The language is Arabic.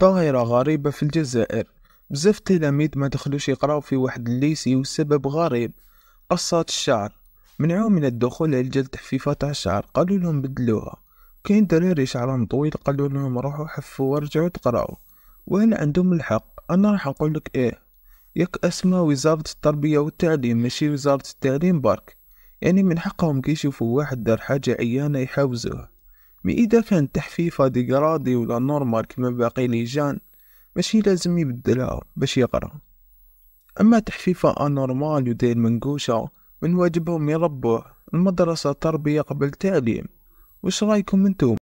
ظاهرة غريبة في الجزائر بزاف التلاميذ ما دخلوش يقراو في واحد الليسي والسبب غريب قصات الشعر منعوه من الدخول على تحفيفات الشعر قالوا لهم بدلوها كاين دراري شعرهم طويل قالوا لهم روحوا حفوا ورجعوا تقراو وهل عندهم الحق انا راح نقول لك ايه ياك اسماء وزارة التربية والتعليم ماشي وزارة التعليم برك يعني من حقهم كي يشوفوا واحد دار حاجة عيانة يحاوزوها مي إذا كان تحفيفة ديغرادي ولا نورمال كما باقي لي جان ماشي لازم يبدلها باش يقرا أما تحفيفة أنورمال ودير منقوشة من واجبهم يربوه المدرسة تربية قبل تعليم وش رايكم انتم